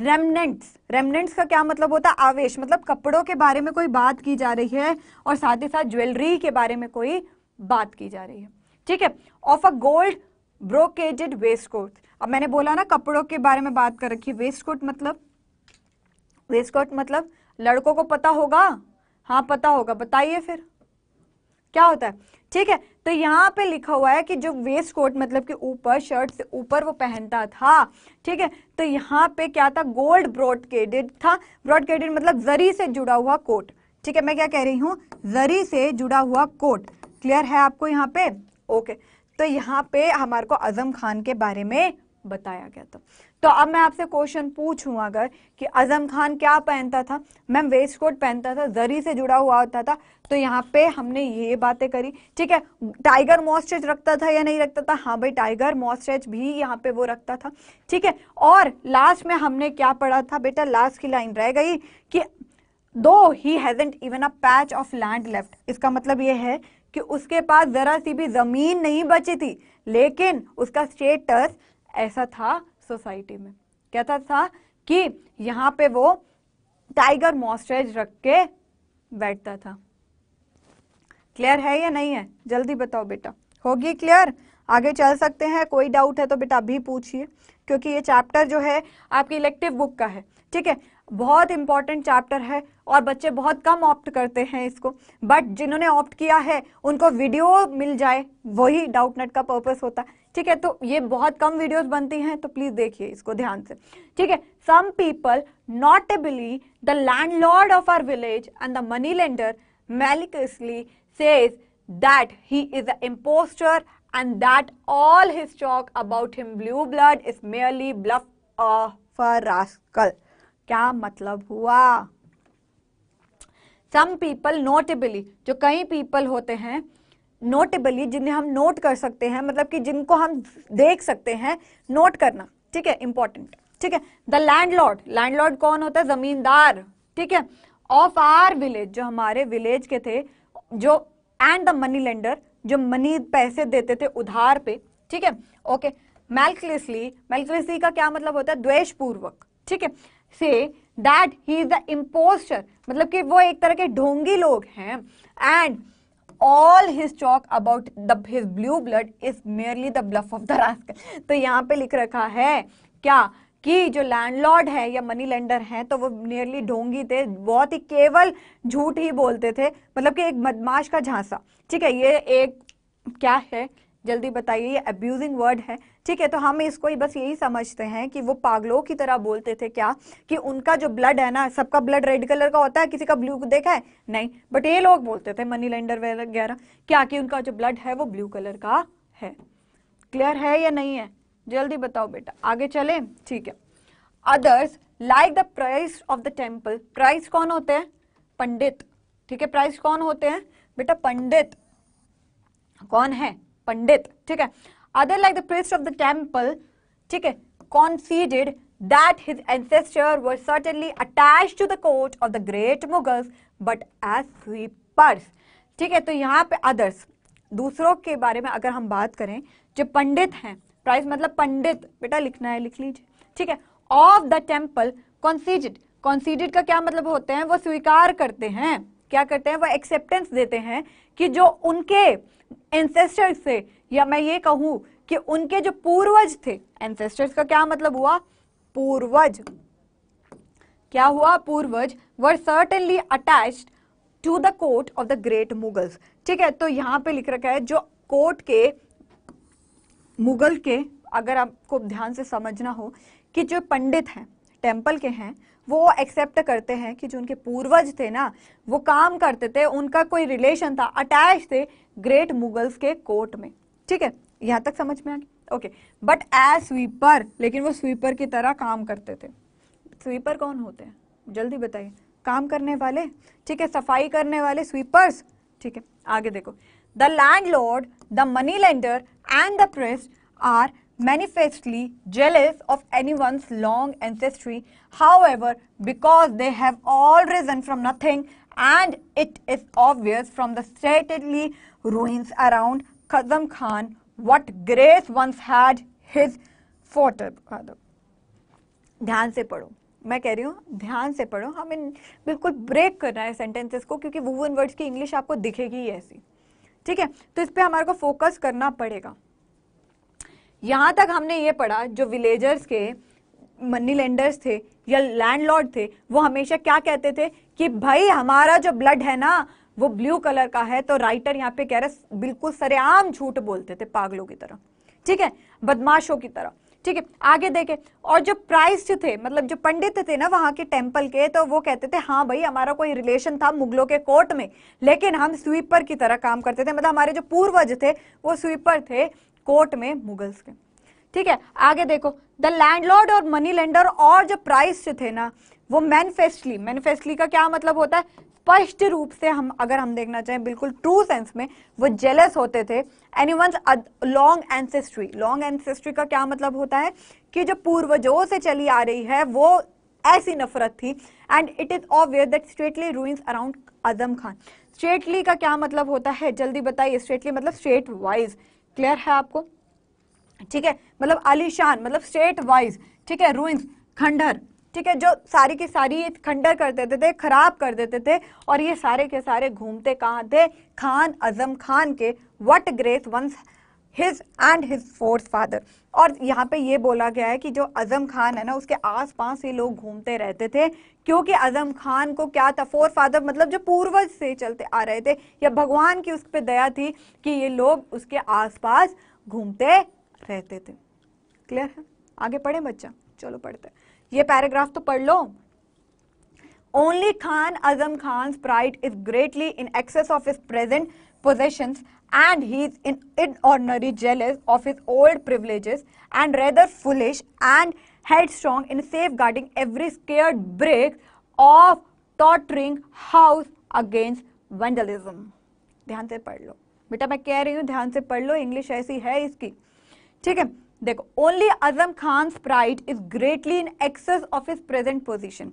remnants remnants का क्या मतलब होता है आवेश मतलब कपड़ों के बारे में कोई बात की जा रही है और साथ ही साथ ज्वेलरी के बारे में कोई बात की जा रही है ठीक है of a gold brocaded waistcoat अब मैंने बोला ना कपड़ों के बारे में बात कर रखी वेस्ट कोट मतलब वेस्ट कोट मतलब लड़कों को पता होगा हाँ पता होगा बताइए फिर क्या होता है ठीक है तो यहाँ पे लिखा हुआ है कि जो वेस्ट कोट मतलब कि ऊपर शर्ट से ऊपर वो पहनता था ठीक है तो यहाँ पे क्या था गोल्ड ब्रॉडकेडेड था ब्रॉडकेडेड मतलब जरी से जुड़ा हुआ कोट ठीक है मैं क्या कह रही हूँ जरी से जुड़ा हुआ कोट क्लियर है आपको यहाँ पे ओके तो यहाँ पे हमारे को आजम खान के बारे में बताया गया था तो अब मैं आपसे क्वेश्चन पूछूं अगर कि अजम खान क्या पहनता था मैम वेस्ट कोट पहनता था जरी से जुड़ा हुआ होता था तो यहाँ पे हमने ये बातें करी ठीक है टाइगर मॉस्ट्रेच रखता था या नहीं रखता था हाँ भाई टाइगर मॉस्ट्रेच भी यहाँ पे वो रखता था ठीक है और लास्ट में हमने क्या पढ़ा था बेटा लास्ट की लाइन रह गई कि दो ही hasn't even a patch of land left इसका मतलब ये है कि उसके पास जरा सी भी जमीन नहीं बची थी लेकिन उसका स्टेटस ऐसा था सोसाइटी में कहता था कि यहां पे वो टाइगर मॉस्ट्रेज रख के बैठता था क्लियर है या नहीं है जल्दी बताओ बेटा होगी क्लियर आगे चल सकते हैं कोई डाउट है तो बेटा अभी पूछिए क्योंकि ये चैप्टर जो है आपकी इलेक्टिव बुक का है ठीक है बहुत इंपॉर्टेंट चैप्टर है और बच्चे बहुत कम ऑप्ट करते हैं इसको बट जिन्होंने ऑप्ट किया है उनको वीडियो मिल जाए वही डाउट नेट का पर्पस होता है ठीक है तो ये बहुत कम वीडियोस बनती हैं तो प्लीज देखिए इसको ध्यान से ठीक है some people notably the landlord of our village and the money lender maliciously says that he is a impostor and that all his talk about him blue blood is merely bluff of a क्या मतलब हुआ सम पीपल नोटेबली जो कई पीपल होते हैं नोटेबली जिन्हें हम नोट कर सकते हैं मतलब कि जिनको हम देख सकते हैं नोट करना ठीक है इंपॉर्टेंट ठीक है द लैंडलॉर्ड लैंडलॉर्ड कौन होता है जमींदार ठीक है ऑफ आर विलेज जो हमारे विलेज के थे जो एंड द मनी लेंडर जो मनी पैसे देते थे उधार पे ठीक है ओके मेल्कलिसली मेल्कलिसली का क्या मतलब होता है द्वेश पूर्वक ठीक है says that he is the impostor मतलब कि वो एक तरह के ढोंगी लोग हैं and all his talk about the his blue blood is merely the bluff of the rascal तो यहाँ पे लिख रखा है क्या कि जो लैंडलॉर्ड है या मनी लेंडर है तो वो नियरली ढोंगी थे बहुत ही केवल झूठ ही बोलते थे मतलब कि एक बदमाश का झांसा ठीक है ये एक क्या है जल्दी बताइए ये अब्यूजिंग वर्ड है ठीक है तो हम इसको ही बस यही समझते हैं कि वो पागलों की तरह बोलते थे क्या कि उनका जो ब्लड है ना सबका ब्लड रेड कलर का होता है किसी का ब्लू देखा है नहीं बट ये लोग बोलते थे मनी लेंडर वगैरह क्या कि उनका जो ब्लड है वो ब्लू कलर का है क्लियर है या नहीं है जल्दी बताओ बेटा आगे चले ठीक है others like the price of the temple priest कौन होते हैं पंडित ठीक है प्राइस कौन होते हैं बेटा पंडित कौन है पंडित ठीक है other like the priest of the temple ठीक है conceded that his ancestor was certainly attached to the court of the great Mughals but as sweepers ठीक है तो यहाँ पे others दूसरों के बारे में अगर हम बात करें जो पंडित हैं प्राइस मतलब पंडित बेटा लिखना है लिख लीजिए ठीक है of the temple conceded conceded का क्या मतलब होते हैं वो स्वीकार करते हैं क्या करते हैं वो एक्सेप्टेंस देते हैं कि जो उनके एंसेस्टर से या मैं ये कहूं कि उनके जो पूर्वज थे एंसेस्टर्स का क्या मतलब हुआ पूर्वज क्या हुआ पूर्वज were certainly attach to the court of the great Mughals ठीक है तो यहाँ पे लिख रखा है जो कोर्ट के मुगल के अगर आपको ध्यान से समझना हो कि जो पंडित हैं टेम्पल के हैं वो एक्सेप्ट करते हैं कि जो उनके पूर्वज थे ना वो काम करते थे उनका कोई रिलेशन था अटैच थे ग्रेट मुगल्स के कोर्ट में ठीक है यहां तक समझ में आ गई ओके बट एज स्वीपर लेकिन वो स्वीपर की तरह काम करते थे स्वीपर कौन होते हैं जल्दी बताइए काम करने वाले ठीक है सफाई करने वाले स्वीपर्स ठीक है आगे देखो the landlord the money lender and the priest are manifestly jealous of anyone long ancestry however because they have all risen from nothing and it is obvious from the stately ruins around Kazam Khan what grace once had his forefather ध्यान से पढ़ो मैं कह रही हूँ ध्यान से पढ़ो हमें बिल्कुल ब्रेक करना है सेंटेंसेस को क्योंकि वूवन वर्ड्स की इंग्लिश आपको दिखेगी ही ऐसी ठीक है तो इस पर हमारे को फोकस करना पड़ेगा यहाँ तक हमने ये पढ़ा जो विलेजर्स के मनी लेंडर्स थे या लैंडलॉर्ड थे वो हमेशा क्या कहते थे कि भाई हमारा जो ब्लड है ना वो ब्लू कलर का है तो राइटर यहाँ पे कह रहे बिल्कुल सरेआम झूठ बोलते थे पागलों की तरह ठीक है बदमाशों की तरह ठीक है आगे देखे और जो प्राइस थे मतलब जो पंडित थे ना वहां के टेम्पल के तो वो कहते थे हाँ भाई हमारा कोई रिलेशन था मुगलों के कोर्ट में लेकिन हम स्वीपर की तरह काम करते थे मतलब हमारे जो पूर्वज थे वो स्वीपर थे कोर्ट में मुगल्स के ठीक है आगे देखो द लैंडलॉर्ड और मनी लेंडर और जो प्राइस थे ना वो मैनिफेस्टली मैनिफेस्टली का क्या मतलब होता है स्पष्ट रूप से हम अगर हम देखना चाहें बिल्कुल ट्रू सेंस में वो जेलस होते थे any long ancestry long ancestry का क्या मतलब होता है कि जो पूर्वजों से चली आ रही है वो ऐसी नफरत थी and it is obvious that stately ruins around Azam Khan stately का क्या मतलब होता है जल्दी बताइए स्ट्रेटली मतलब स्ट्रेट वाइज क्लियर है आपको ठीक है मतलब आलिशान मतलब स्ट्रेट वाइज ठीक है रूइंस खंडर ठीक है जो सारी की सारी खंडर कर देते थे खराब कर देते थे और ये सारे के सारे घूमते कहाँ थे खान अजम खान के what grace once his and his forefather और यहाँ पे ये बोला गया है कि जो अजम खान है ना उसके आस पास ये लोग घूमते रहते थे क्योंकि अजम खान को क्या था फोर फादर मतलब जो पूर्वज से चलते आ रहे थे या भगवान की उस पर दया थी कि ये लोग उसके पास घूमते रहते थे क्लियर है आगे पढ़े बच्चा चलो पढ़ते हैं ये पैराग्राफ तो पढ़ लो only Khan Azam Khan pride is greatly in excess of his present possession and he is in in ordinary jealous of his old privileges and rather foolish and headstrong in safeguarding every scared brick of tottering house against vandalism ध्यान से पढ़ लो बेटा मैं कह रही हूं ध्यान से पढ़ लो इंग्लिश ऐसी है इसकी ठीक है देखो only Azam Khan pride is greatly in excess of his present position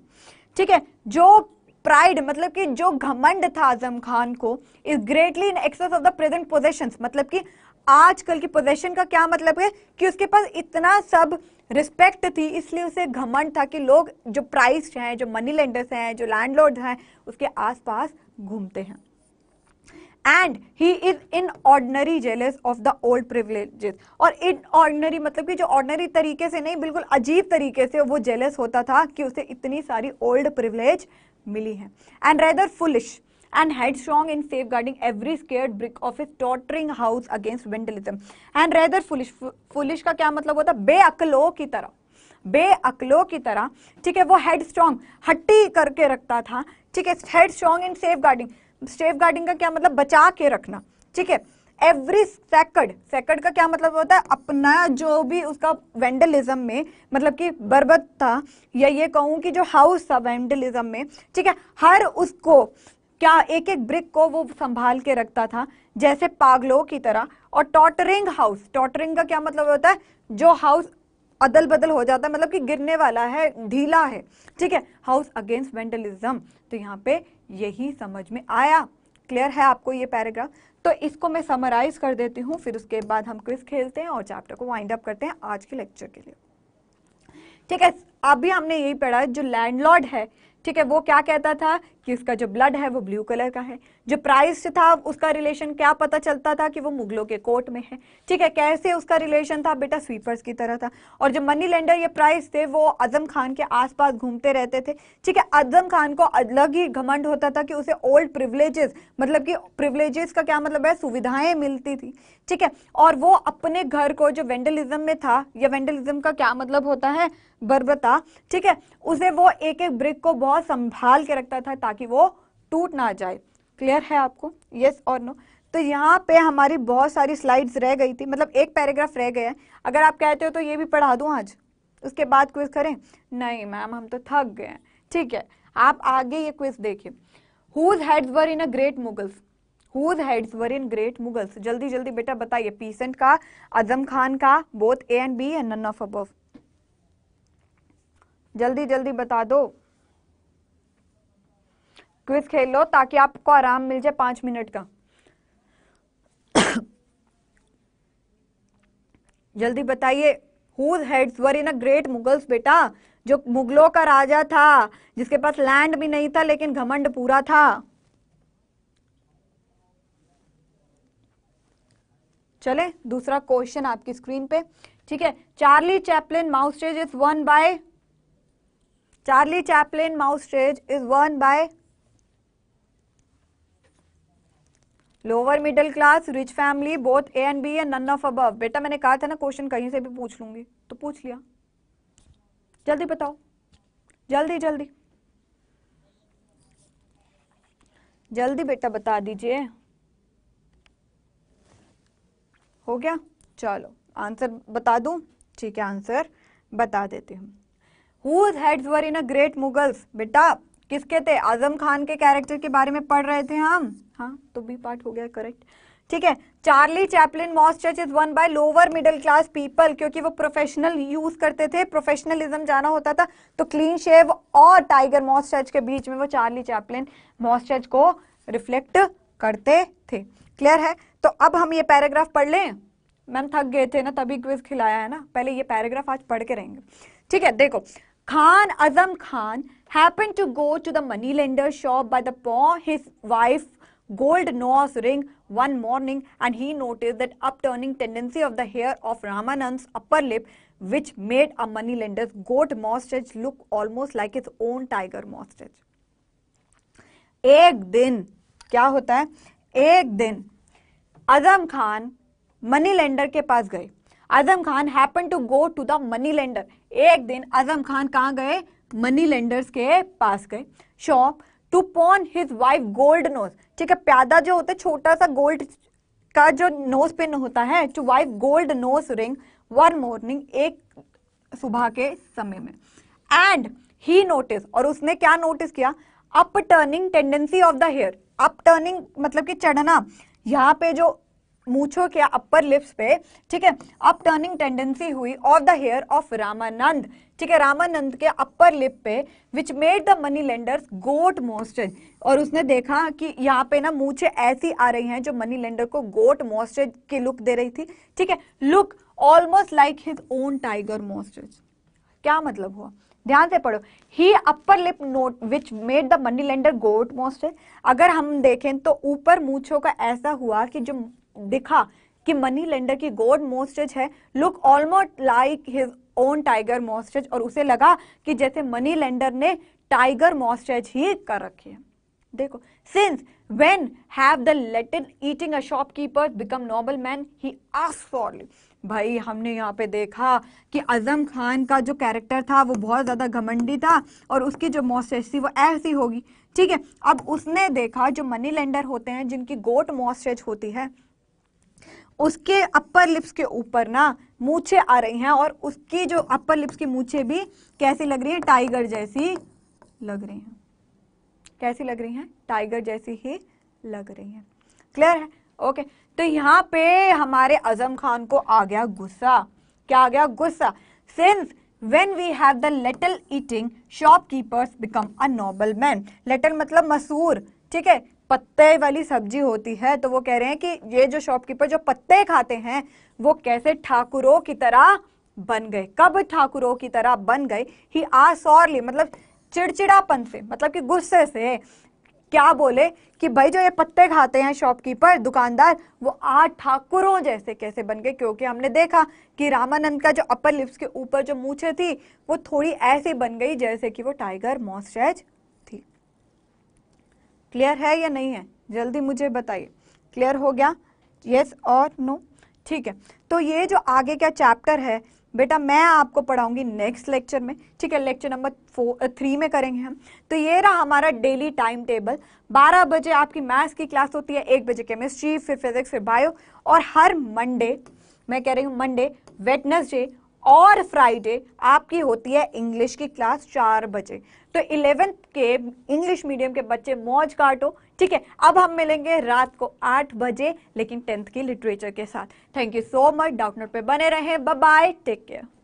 ठीक है जो प्राइड मतलब कि जो घमंड था आजम खान को his greatly in excess of the present possession मतलब कि आजकल की पोजेशन का क्या मतलब है कि उसके पास इतना सब रिस्पेक्ट थी इसलिए उसे घमंड था कि लोग जो प्राइस हैं जो मनी लेंडर्स हैं जो लैंडलॉर्ड हैं उसके आसपास घूमते हैं and he is in ordinary jealous of the old privileges और इन ऑर्डनरी मतलब कि जो ऑर्डनरी तरीके से नहीं बिल्कुल अजीब तरीके से वो जेलस होता था कि उसे इतनी सारी ओल्ड प्रिवलेज मिली है and rather foolish strong in safeguarding every scared brick of his tottering house against vandalism and rather foolish foolish का क्या मतलब होता है बेअकलो की तरह बेअकलो की तरह ठीक है वो हेड स्ट्रॉन्ग हट्टी करके रखता था ठीक है headstrong in safeguarding safeguarding का क्या मतलब बचा के रखना ठीक है एवरी सेकंड सेकंड का क्या मतलब होता है अपना जो भी उसका वेंडलिज्म में मतलब कि बर्बत था या ये कहूं कि जो हाउस था वेंडलिज्म में ठीक है हर उसको क्या एक एक ब्रिक को वो संभाल के रखता था जैसे पागलों की तरह और टॉटरिंग हाउस टॉटरिंग का क्या मतलब होता है जो हाउस अदल बदल हो जाता है मतलब कि गिरने वाला है ढीला है ठीक है हाउस अगेंस्ट वेंडलिज्म तो यहाँ पे यही समझ में आया क्लियर है आपको ये पैराग्राफ तो इसको मैं समराइज कर देती हूँ फिर उसके बाद हम क्विज खेलते हैं और चैप्टर को वाइंड अप करते हैं आज के लेक्चर के लिए ठीक है अभी हमने यही पढ़ा है जो लैंडलॉर्ड है ठीक है वो क्या कहता था कि उसका जो ब्लड है वो ब्लू कलर का है जो प्राइस था उसका रिलेशन क्या पता चलता था कि वो मुगलों के कोर्ट में है ठीक है कैसे उसका रिलेशन था बेटा स्वीपर्स की तरह था और जो मनी लेंडर ये प्राइस थे वो आजम खान के आसपास घूमते रहते थे ठीक है आजम खान को अलग ही घमंड होता था कि उसे ओल्ड प्रिवलेजेस मतलब कि प्रिवलेजेस का क्या मतलब है सुविधाएं मिलती थी ठीक है और वो अपने घर को जो वेंडलिज्म में था या वेंडलिज्म का क्या मतलब होता है बर्बता ठीक है उसे वो एक एक ब्रिक को बहुत संभाल के रखता था ताकि ताकि वो टूट ना जाए क्लियर है आपको यस और नो तो यहाँ पे हमारी बहुत सारी स्लाइड्स रह गई थी मतलब एक पैराग्राफ रह गया है अगर आप कहते हो तो ये भी पढ़ा दूँ आज उसके बाद क्विज करें नहीं मैम हम तो थक गए हैं ठीक है आप आगे ये क्विज देखिए whose heads were in a great Mughals whose heads were in great Mughals जल्दी जल्दी बेटा बताइए पीसेंट का आजम खान का both A and B and none of above जल्दी जल्दी बता दो क्विज खेल लो ताकि आपको आराम मिल जाए पांच मिनट का (coughs) जल्दी बताइए whose were in a great Mughals बेटा जो मुगलों का राजा था जिसके पास लैंड भी नहीं था लेकिन घमंड पूरा था चले दूसरा क्वेश्चन आपकी स्क्रीन पे ठीक है Charlie Chaplin moustache is worn by Charlie Chaplin moustache is worn by lower middle class rich family both A and B and none of above बेटा मैंने कहा था ना क्वेश्चन कहीं से भी पूछ लूंगी तो पूछ लिया जल्दी बताओ जल्दी जल्दी जल्दी बेटा बता दीजिए हो गया चलो आंसर बता दू ठीक है आंसर बता देती हूँ whose heads were in a great Mughals बेटा किसके थे आजम खान के कैरेक्टर के बारे में पढ़ रहे थे हम हाँ तो बी पार्ट हो गया करेक्ट ठीक है Charlie Chaplin moustache is worn by lower middle class people क्योंकि वो प्रोफेशनल यूज करते थे प्रोफेशनलिज्म जाना होता था तो क्लीन शेव और टाइगर मॉस चर्च के बीच में वो चार्ली चैपलिन मॉस चर्च को रिफ्लेक्ट करते थे क्लियर है तो अब हम ये पैराग्राफ पढ़ लें मैम थक गए थे ना तभी क्विज खिलाया है ना पहले ये पैराग्राफ आज पढ़ के रहेंगे ठीक है देखो Khan Azam Khan happened to go to the moneylender shop by the paw his wife gold nose ring one morning and he noticed that upturning tendency of the hair of Ramanand's upper lip which made a moneylender's goat mustache look almost like his own tiger mustache. Egg दिन क्या होता है एक दिन Azam Khan money lender Azam Khan happen to go to the money lender एक दिन आजम खान कहाँ गए मनी लेंडर्स के पास गए shop to pawn his wife gold nose ठीक है प्यादा जो होता है छोटा सा गोल्ड का जो नोज पिन होता है to wife gold nose ring one morning एक सुबह के समय में एंड ही नोटिस और उसने क्या नोटिस किया up turning tendency of the hair up turning मतलब कि चढ़ना यहाँ पे जो मूछों के अपर लिप्स पे ठीक है अप टर्निंग टेंडेंसी हुई of the hair of Ramanand ठीक है रामानंद के अपर लिप पे which made the money lenders got moustache और उसने देखा कि यहाँ पे ना मूछे ऐसी आ रही हैं जो मनी लेंडर को गोट मोस्टेज की लुक दे रही थी ठीक है look almost like his own tiger moustache क्या मतलब हुआ ध्यान से पढ़ो he upper lip note which made the money lender goat moustache अगर हम देखें तो ऊपर मूछों का ऐसा हुआ कि जो दिखा कि मनी लेंडर की गोड मोस्टेज है look almost like his own tiger moustache और उसे लगा कि जैसे मनी लेंडर ने टाइगर मोस्टेज ही कर रखी है देखो since when have the little eating a shopkeeper become noble man he ask भाई हमने यहाँ पे देखा कि अजम खान का जो कैरेक्टर था वो बहुत ज़्यादा घमंडी था और उसकी जो मोस्टेज थी वो ऐसी होगी ठीक है अब उसने देखा जो मनी लेंडर होते हैं जिनकी गोट मोस्टेज होती है उसके अपर लिप्स के ऊपर ना मूछे आ रही हैं और उसकी जो अपर लिप्स की मूछे भी कैसी लग रही हैं टाइगर जैसी लग रही हैं कैसी लग रही हैं टाइगर जैसी ही लग रही हैं क्लियर है ओके तो यहाँ पे हमारे अजम खान को आ गया गुस्सा क्या आ गया गुस्सा since when we have the little eating shopkeepers become a noble man little मतलब मसूर ठीक है पत्ते वाली सब्जी होती है तो वो कह रहे हैं कि ये जो शॉपकीपर जो पत्ते खाते हैं वो कैसे ठाकुरों की तरह बन गए कब ठाकुरों की तरह बन गए ही सॉरली मतलब चिड़चिड़ापन से मतलब कि गुस्से से क्या बोले कि भाई जो ये पत्ते खाते हैं शॉपकीपर दुकानदार वो आठ ठाकुरों जैसे कैसे बन गए क्योंकि हमने देखा कि रामानंद का जो अपर लिप्स के ऊपर जो मूछे थी वो थोड़ी ऐसी बन गई जैसे कि वो टाइगर मॉस्चराइज क्लियर है या नहीं है जल्दी मुझे बताइए क्लियर हो गया यस और नो ठीक है तो ये जो आगे का चैप्टर है बेटा मैं आपको पढ़ाऊंगी नेक्स्ट लेक्चर में ठीक है लेक्चर नंबर फोर थ्री में करेंगे हम तो ये रहा हमारा डेली टाइम टेबल 12 बजे आपकी मैथ्स की क्लास होती है एक बजे केमिस्ट्री फिर फिजिक्स फिर बायो और हर मंडे मैं कह रही हूँ मंडे वेटनेसडे और फ्राइडे आपकी होती है इंग्लिश की क्लास चार बजे तो इलेवेंथ के इंग्लिश मीडियम के बच्चे मौज काटो ठीक है अब हम मिलेंगे रात को आठ बजे लेकिन टेंथ की लिटरेचर के साथ thank you so much Doubtnut पे बने रहें बाय टेक केयर